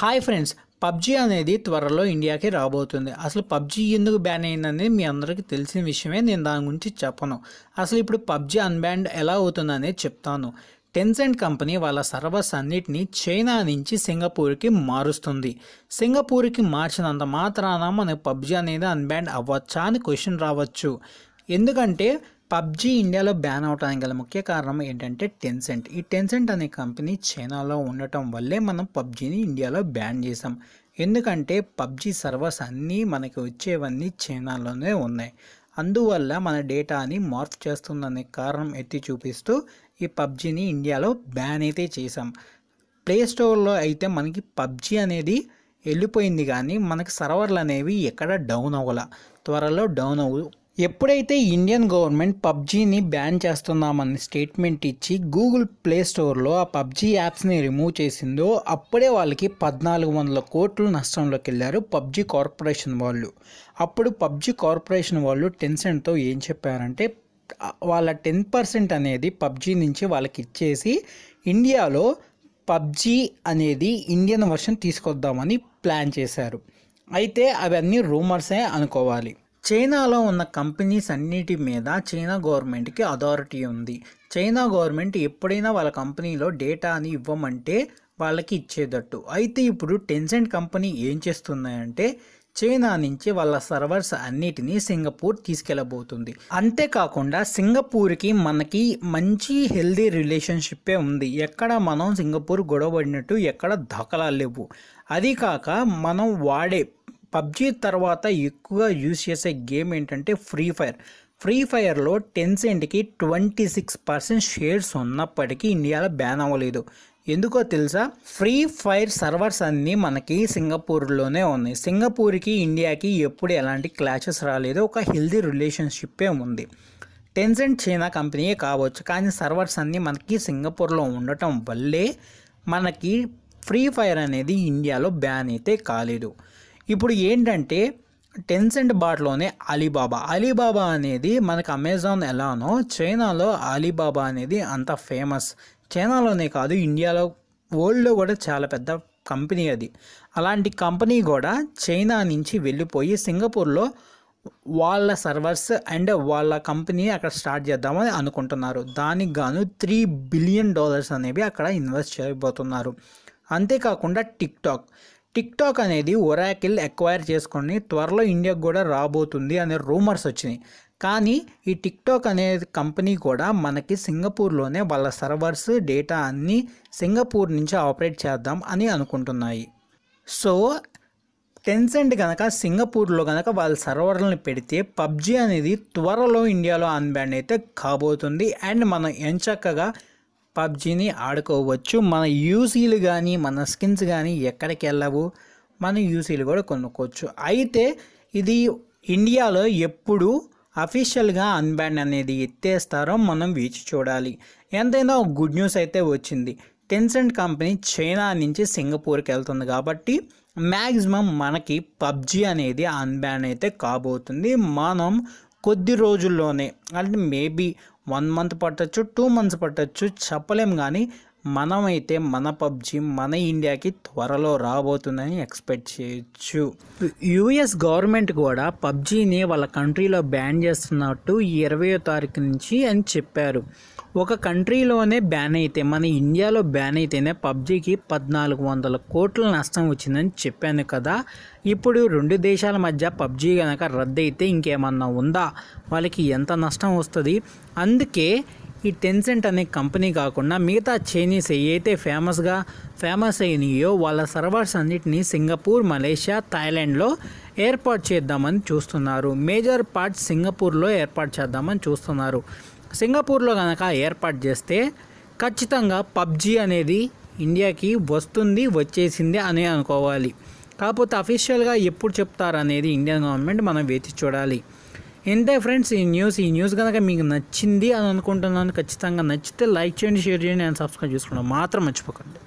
hi friends PUBG అనేది త్వరలో ఇండియాకి రాబోతుంది అసలు పబ్జీ ఎందుకు బ్యాన్ అయిందనేది మీ అందరికీ తెలిసిన విషయమే నేను దాని గురించి చెప్పను అసలు ఇప్పుడు పబ్జీ అన్బ్యాండ్ ఎలా అవుతుందనేది చెప్తాను టెన్సెంట్ కంపెనీ వాళ్ళ సర్వస్ అన్నిటినీ చైనా నుంచి సింగపూర్కి మారుస్తుంది సింగపూర్కి మార్చినంత మాత్రాన మనకు పబ్జీ అనేది అన్బ్యాండ్ అవ్వచ్చా అని క్వశ్చన్ రావచ్చు ఎందుకంటే పబ్జి ఇండియాలో బ్యాన్ అవడానికి గల ముఖ్య కారణం ఏంటంటే టెన్సెంట్ ఈ టెన్సెంట్ అనే కంపెనీ చైనాలో ఉండటం వల్లే మనం పబ్జిని ఇండియాలో బ్యాన్ చేసాం ఎందుకంటే పబ్జి సర్వర్స్ అన్నీ మనకి వచ్చేవన్నీ చైనాలోనే ఉన్నాయి అందువల్ల మన డేటాని మార్ఫ్ చేస్తుందనే కారణం ఎత్తి చూపిస్తూ ఈ పబ్జీని ఇండియాలో బ్యాన్ అయితే చేసాం ప్లేస్టోర్లో అయితే మనకి పబ్జి అనేది వెళ్ళిపోయింది కానీ మనకి సర్వర్లు అనేవి ఎక్కడ డౌన్ అవ్వాల త్వరలో డౌన్ అవ్వు ఎప్పుడైతే ఇండియన్ గవర్నమెంట్ పబ్జీని బ్యాన్ చేస్తున్నామని స్టేట్మెంట్ ఇచ్చి గూగుల్ ప్లే స్టోర్లో ఆ పబ్జీ యాప్స్ని రిమూవ్ చేసిందో అప్పుడే వాళ్ళకి పద్నాలుగు వందల కోట్లు నష్టంలోకి వెళ్ళారు పబ్జీ కార్పొరేషన్ వాళ్ళు అప్పుడు పబ్జీ కార్పొరేషన్ వాళ్ళు టెన్సెంట్తో ఏం చెప్పారంటే వాళ్ళ టెన్ పర్సెంట్ అనేది పబ్జీ నుంచి వాళ్ళకి ఇచ్చేసి ఇండియాలో పబ్జీ అనేది ఇండియన్ వర్షన్ తీసుకొద్దామని ప్లాన్ చేశారు అయితే అవన్నీ రూమర్సే అనుకోవాలి చైనాలో ఉన్న కంపెనీస్ అన్నిటి మీద చైనా గవర్నమెంట్కి అథారిటీ ఉంది చైనా గవర్నమెంట్ ఎప్పుడైనా వాళ్ళ కంపెనీలో డేటాని ఇవ్వమంటే వాళ్ళకి ఇచ్చేటట్టు అయితే ఇప్పుడు టెన్సెంట్ కంపెనీ ఏం చేస్తున్నాయంటే చైనా నుంచి వాళ్ళ సర్వర్స్ అన్నిటినీ సింగపూర్ తీసుకెళ్ళబోతుంది అంతేకాకుండా సింగపూర్కి మనకి మంచి హెల్దీ రిలేషన్షిప్పే ఉంది ఎక్కడ మనం సింగపూర్ పడినట్టు ఎక్కడ దాఖలాలు లేవు అది కాక మనం వాడే పబ్జీ తర్వాత ఎక్కువగా యూజ్ చేసే గేమ్ ఏంటంటే ఫ్రీ ఫైర్ ఫ్రీ ఫైర్లో టెన్సెంట్కి ట్వంటీ సిక్స్ పర్సెంట్ షేర్స్ ఉన్నప్పటికీ ఇండియాలో బ్యాన్ అవ్వలేదు ఎందుకో తెలుసా ఫ్రీ ఫైర్ సర్వర్స్ అన్నీ మనకి సింగపూర్లోనే ఉన్నాయి సింగపూర్కి ఇండియాకి ఎప్పుడు ఎలాంటి క్లాషెస్ రాలేదు ఒక హెల్దీ రిలేషన్షిప్పే ఉంది టెన్సెంట్ చైనా కంపెనీయే కావచ్చు కానీ సర్వర్స్ అన్నీ మనకి సింగపూర్లో ఉండటం వల్లే మనకి ఫ్రీ ఫైర్ అనేది ఇండియాలో బ్యాన్ అయితే కాలేదు ఇప్పుడు ఏంటంటే టెన్సెంట్ బాట్లోనే అలీబాబా అలీబాబా అనేది మనకు అమెజాన్ ఎలానో చైనాలో అలీబాబా అనేది అంత ఫేమస్ చైనాలోనే కాదు ఇండియాలో వరల్డ్లో కూడా చాలా పెద్ద కంపెనీ అది అలాంటి కంపెనీ కూడా చైనా నుంచి వెళ్ళిపోయి సింగపూర్లో వాళ్ళ సర్వర్స్ అండ్ వాళ్ళ కంపెనీ అక్కడ స్టార్ట్ చేద్దామని అనుకుంటున్నారు దానికి గాను త్రీ బిలియన్ డాలర్స్ అనేవి అక్కడ ఇన్వెస్ట్ చేయబోతున్నారు అంతేకాకుండా టిక్ టాక్ టిక్టాక్ అనేది ఒరాకిల్ ఎక్వైర్ చేసుకొని త్వరలో ఇండియాకు కూడా రాబోతుంది అనే రూమర్స్ వచ్చినాయి కానీ ఈ టిక్టాక్ అనే కంపెనీ కూడా మనకి సింగపూర్లోనే వాళ్ళ సర్వర్స్ డేటా అన్నీ సింగపూర్ నుంచి ఆపరేట్ చేద్దాం అని అనుకుంటున్నాయి సో టెన్సెంట్ కనుక సింగపూర్లో కనుక వాళ్ళ సర్వర్లను పెడితే పబ్జీ అనేది త్వరలో ఇండియాలో అన్బ్యాండ్ అయితే కాబోతుంది అండ్ మనం ఎంచక్కగా పబ్జీని ఆడుకోవచ్చు మన యూసీలు కానీ మన స్కిన్స్ కానీ ఎక్కడికి వెళ్ళవు మన యూసీలు కూడా కొనుక్కోవచ్చు అయితే ఇది ఇండియాలో ఎప్పుడు అఫీషియల్గా అన్బ్యాండ్ అనేది ఎత్తేస్తారో మనం వేచి చూడాలి ఎంతైనా గుడ్ న్యూస్ అయితే వచ్చింది టెన్సెంట్ కంపెనీ చైనా నుంచి సింగపూర్కి వెళ్తుంది కాబట్టి మ్యాక్సిమం మనకి పబ్జీ అనేది అన్బ్యాన్ అయితే కాబోతుంది మనం కొద్ది రోజుల్లోనే అంటే మేబీ వన్ మంత్ పట్టచ్చు టూ మంత్స్ పట్టచ్చు చెప్పలేం కానీ మనమైతే మన పబ్జి మన ఇండియాకి త్వరలో రాబోతుందని ఎక్స్పెక్ట్ చేయొచ్చు యుఎస్ గవర్నమెంట్ కూడా పబ్జీని వాళ్ళ కంట్రీలో బ్యాన్ చేస్తున్నట్టు ఇరవయో తారీఖు నుంచి అని చెప్పారు ఒక కంట్రీలోనే బ్యాన్ అయితే మన ఇండియాలో బ్యాన్ అయితేనే పబ్జీకి పద్నాలుగు వందల కోట్ల నష్టం వచ్చిందని చెప్పాను కదా ఇప్పుడు రెండు దేశాల మధ్య పబ్జీ కనుక రద్దయితే ఇంకేమన్నా ఉందా వాళ్ళకి ఎంత నష్టం వస్తుంది అందుకే ఈ టెన్సెంట్ అనే కంపెనీ కాకుండా మిగతా చైనీస్ ఏవైతే ఫేమస్గా ఫేమస్ అయినాయో వాళ్ళ సర్వర్స్ అన్నిటిని సింగపూర్ మలేషియా థాయిలాండ్లో ఏర్పాటు చేద్దామని చూస్తున్నారు మేజర్ పార్ట్ సింగపూర్లో ఏర్పాటు చేద్దామని చూస్తున్నారు సింగపూర్లో కనుక ఏర్పాటు చేస్తే ఖచ్చితంగా పబ్జీ అనేది ఇండియాకి వస్తుంది వచ్చేసింది అని అనుకోవాలి కాకపోతే అఫీషియల్గా ఎప్పుడు చెప్తారనేది ఇండియన్ గవర్నమెంట్ మనం వేచి చూడాలి ఇంతే ఫ్రెండ్స్ ఈ న్యూస్ ఈ న్యూస్ కనుక మీకు నచ్చింది అని అనుకుంటున్నాను ఖచ్చితంగా నచ్చితే లైక్ చేయండి షేర్ చేయండి అండ్ సబ్స్క్రైబ్ చేసుకోండి మాత్రం మర్చిపోకండి